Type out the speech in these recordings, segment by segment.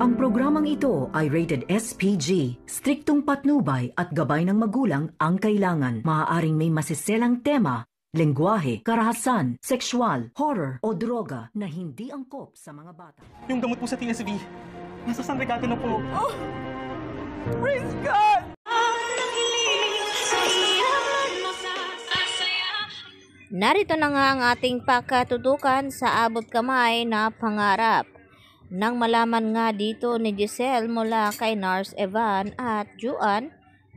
Ang programang ito ay rated SPG. Striktong patnubay at gabay ng magulang ang kailangan. Maaaring may masiselang tema, lengguwahe, karahasan, sexual, horror o droga na hindi angkop sa mga bata. Yung gamot po sa TSV, nasa San Regato na po. Oh! Praise God! Narito na nga ang ating pakatutukan sa abot kamay na pangarap. Nang malaman nga dito ni Giselle mula kay Nars Evan at Juan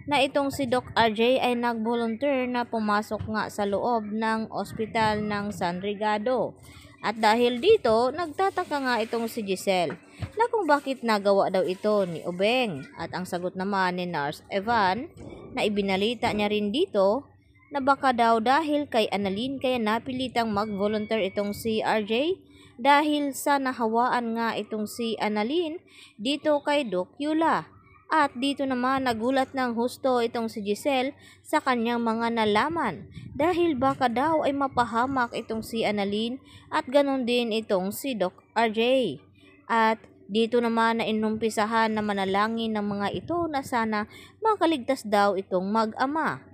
na itong si Doc RJ ay nagvolunteer na pumasok nga sa loob ng ospital ng San Rigado. At dahil dito, nagtataka nga itong si Giselle na kung bakit nagawa daw ito ni Obeng. At ang sagot naman ni Nurse Evan na ibinalita niya rin dito na baka daw dahil kay Annalyn kaya napilitang mag-volunteer itong si RJ dahil sa nahawaan nga itong si Annalyn dito kay Doc Yula. At dito naman nagulat ng husto itong si Giselle sa kanyang mga nalaman dahil baka daw ay mapahamak itong si Annalyn at ganon din itong si Doc RJ. At dito naman na inumpisahan na manalangin ng mga ito na sana makaligtas daw itong mag-ama.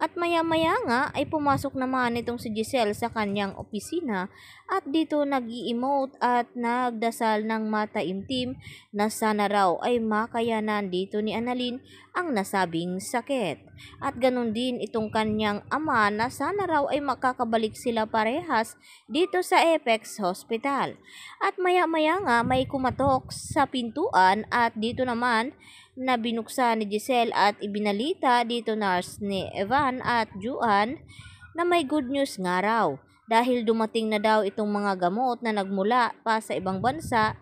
At maya-maya nga ay pumasok naman itong si Giselle sa kanyang opisina at dito nag emote at nagdasal ng mataimtim na sana raw ay makayanan dito ni Annalyn ang nasabing sakit. At ganun din itong kanyang ama na sana raw ay makakabalik sila parehas dito sa Apex Hospital. At maya-maya nga may kumatok sa pintuan at dito naman na binuksan ni Giselle at ibinalita dito nurse ni Evan at Juan na may good news nga raw dahil dumating na daw itong mga gamot na nagmula pa sa ibang bansa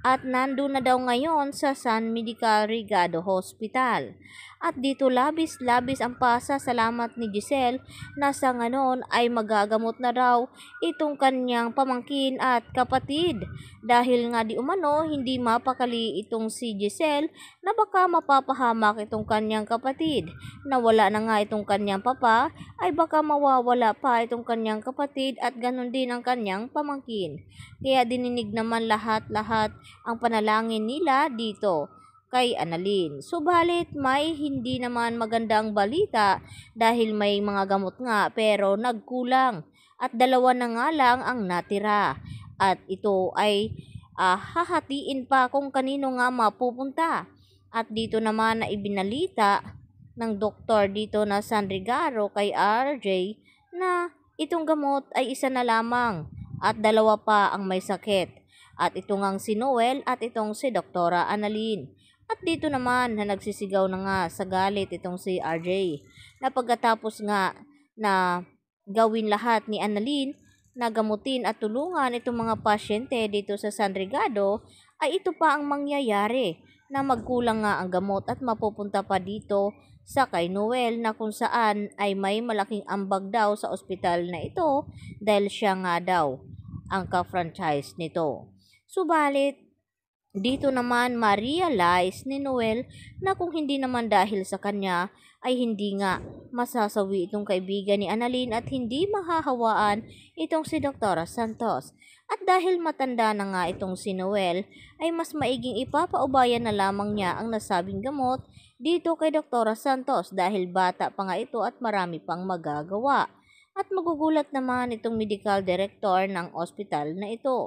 at nandun na daw ngayon sa San Medical Regado Hospital. At dito labis-labis ang pasa salamat ni Giselle na sa nganon ay magagamot na raw itong kanyang pamangkin at kapatid. Dahil nga di umano hindi mapakali itong si Giselle na baka mapapahamak itong kanyang kapatid. Na wala na nga itong kanyang papa ay baka mawawala pa itong kanyang kapatid at ganun din ang kanyang pamangkin. Kaya dininig naman lahat-lahat ang panalangin nila dito kay Annalyn. Subalit may hindi naman magandang balita dahil may mga gamot nga pero nagkulang at dalawa na nga lang ang natira. At ito ay uh, hahatiin pa kung kanino nga mapupunta. At dito naman na ibinalita ng doktor dito na San Rigaro kay RJ na itong gamot ay isa na lamang at dalawa pa ang may sakit. At itong ngang si Noel at itong si Doktora Annalyn. At dito naman na nagsisigaw na nga sa galit itong si RJ na pagkatapos nga na gawin lahat ni Annalyn na gamutin at tulungan itong mga pasyente dito sa San Rigado ay ito pa ang mangyayari na magkulang nga ang gamot at mapupunta pa dito sa kay Noel na kung saan ay may malaking ambag daw sa ospital na ito dahil siya nga daw ang ka-franchise nito. Subalit, dito naman ma-realize ni Noel na kung hindi naman dahil sa kanya ay hindi nga masasawi itong kaibigan ni Annalyn at hindi mahahawaan itong si Dr. Santos. At dahil matanda na nga itong si Noel ay mas maiging ipapaubayan na lamang niya ang nasabing gamot dito kay Dr. Santos dahil bata pa nga ito at marami pang magagawa. At magugulat naman itong medical director ng ospital na ito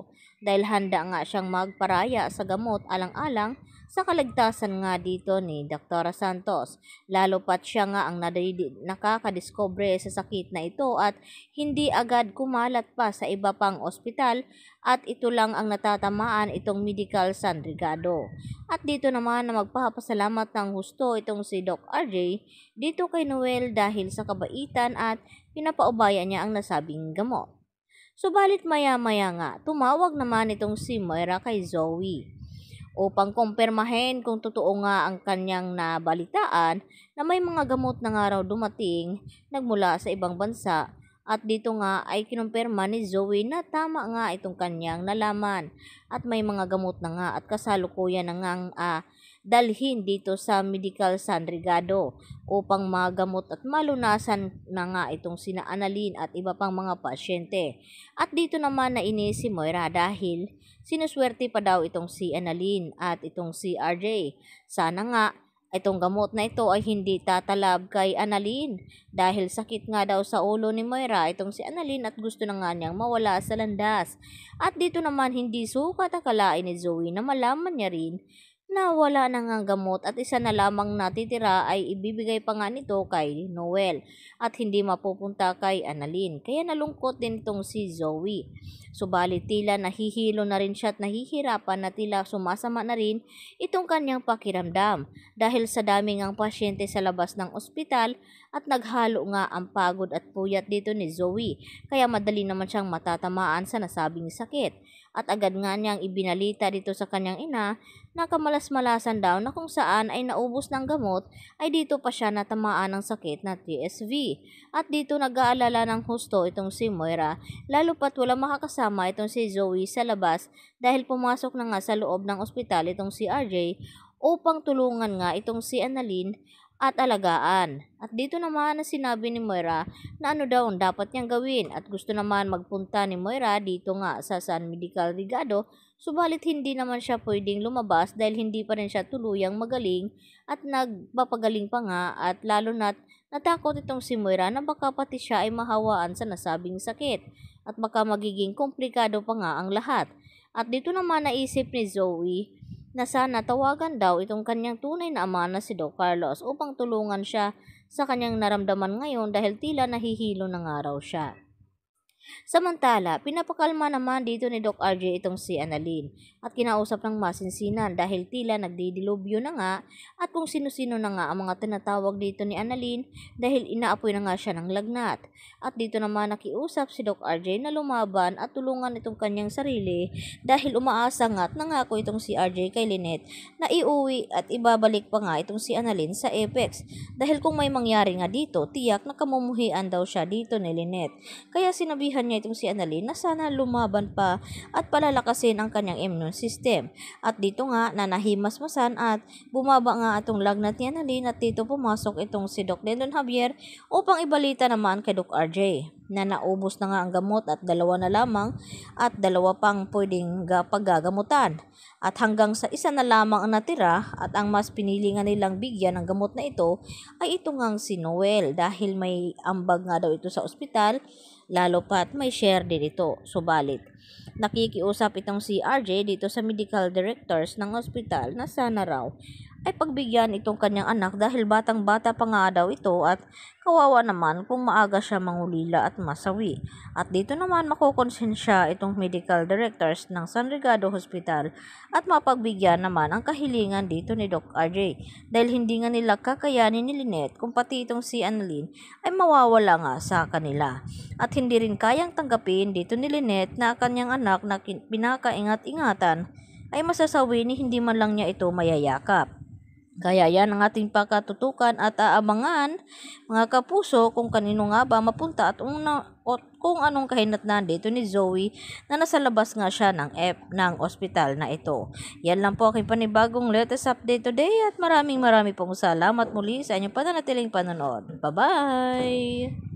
dahil handa nga siyang magparaya sa gamot alang-alang sa kaligtasan nga dito ni Dr. Santos. Lalo pat siya nga ang nakakadiscover sa sakit na ito at hindi agad kumalat pa sa iba pang ospital at ito lang ang natatamaan itong medical San Rigado. At dito naman na magpapasalamat ng husto itong si Doc RJ dito kay Noel dahil sa kabaitan at pinapaubaya niya ang nasabing gamot. Subalit maya-maya nga, tumawag naman itong si Moira kay Zoe upang kumpirmahin kung totoo nga ang kanyang nabalitaan na may mga gamot na nga raw dumating nagmula sa ibang bansa at dito nga ay kinumpirma ni Zoe na tama nga itong kanyang nalaman at may mga gamot na nga at kasalukuyan na nga uh, dalhin dito sa Medical San Rigado upang magamot at malunasan na nga itong sina Annalyn at iba pang mga pasyente. At dito naman nainis si Moira dahil sinuswerte pa daw itong si Annalyn at itong si RJ. Sana nga Itong gamot na ito ay hindi tatalab kay Annalyn dahil sakit nga daw sa ulo ni Moira itong si Annalyn at gusto na nga niyang mawala sa landas. At dito naman hindi sukat akalain ni Zoe na malaman niya rin na wala na nga gamot at isa na lamang natitira ay ibibigay pa nga nito kay Noel at hindi mapupunta kay Annalyn. Kaya nalungkot din itong si Zoe. Subalit tila nahihilo na rin siya at nahihirapan na tila sumasama na rin itong kanyang pakiramdam dahil sa daming ang pasyente sa labas ng ospital at naghalo nga ang pagod at puyat dito ni Zoe kaya madali naman siyang matatamaan sa nasabing sakit at agad nga niyang ibinalita dito sa kanyang ina na kamalas-malasan daw na kung saan ay naubos ng gamot ay dito pa siya natamaan ng sakit na TSV. At dito nag-aalala ng husto itong si Moira lalo pat wala makakasama kasama itong si Zoe sa labas dahil pumasok na nga sa loob ng ospital itong si RJ upang tulungan nga itong si Annalyn at alagaan. At dito naman na sinabi ni Moira na ano daw ang dapat niyang gawin at gusto naman magpunta ni Moira dito nga sa San Medical Rigado subalit hindi naman siya pwedeng lumabas dahil hindi pa rin siya tuluyang magaling at nagpapagaling pa nga at lalo na't natakot itong si Moira na baka pati siya ay mahawaan sa nasabing sakit at baka magiging komplikado pa nga ang lahat. At dito naman naisip ni Zoe na sana tawagan daw itong kanyang tunay na ama na si Doc Carlos upang tulungan siya sa kanyang naramdaman ngayon dahil tila nahihilo na araw siya. Samantala, pinapakalma naman dito ni Doc RJ itong si Annalyn at kinausap ng masinsinan dahil tila nagdidilubyo na nga at kung sino-sino na nga ang mga tinatawag dito ni Annalyn dahil inaapoy na nga siya ng lagnat. At dito naman nakiusap si Doc RJ na lumaban at tulungan itong kanyang sarili dahil umaasa nga at nangako itong si RJ kay Lynette na iuwi at ibabalik pa nga itong si Annalyn sa Apex dahil kung may mangyari nga dito, tiyak na kamumuhian daw siya dito ni Lynette. Kaya sinabi sinabihan niya itong si Annalyn na sana lumaban pa at palalakasin ang kanyang immune system. At dito nga, na nanahimasmasan at bumaba nga atong lagnat ni Annalyn at dito pumasok itong si Doc Lennon Javier upang ibalita naman kay Doc RJ na naubos na nga ang gamot at dalawa na lamang at dalawa pang pwedeng paggagamutan. At hanggang sa isa na lamang ang natira at ang mas pinili nga nilang bigyan ng gamot na ito ay ito ngang si Noel dahil may ambag nga daw ito sa ospital lalo pat may share din ito. Subalit, nakikiusap itong si RJ dito sa medical directors ng ospital na sana raw ay pagbigyan itong kanyang anak dahil batang-bata pa nga daw ito at kawawa naman kung maaga siya mangulila at masawi. At dito naman makukonsensya itong medical directors ng San Rigado Hospital at mapagbigyan naman ang kahilingan dito ni Doc RJ dahil hindi nga nila kakayanin ni Lynette kung pati itong si Annalyn ay mawawala nga sa kanila. At hindi rin kayang tanggapin dito ni Lynette na kanyang anak na pinakaingat-ingatan ay masasawi ni hindi man lang niya ito mayayakap. Kaya yan ang ating pakatutukan at aabangan mga kapuso kung kanino nga ba mapunta at una, kung anong kahinatnan dito ni Zoe na nasa labas nga siya ng, F, ng ospital na ito. Yan lang po aking panibagong latest update today at maraming maraming pong salamat muli sa inyong pananatiling panonood. Bye-bye!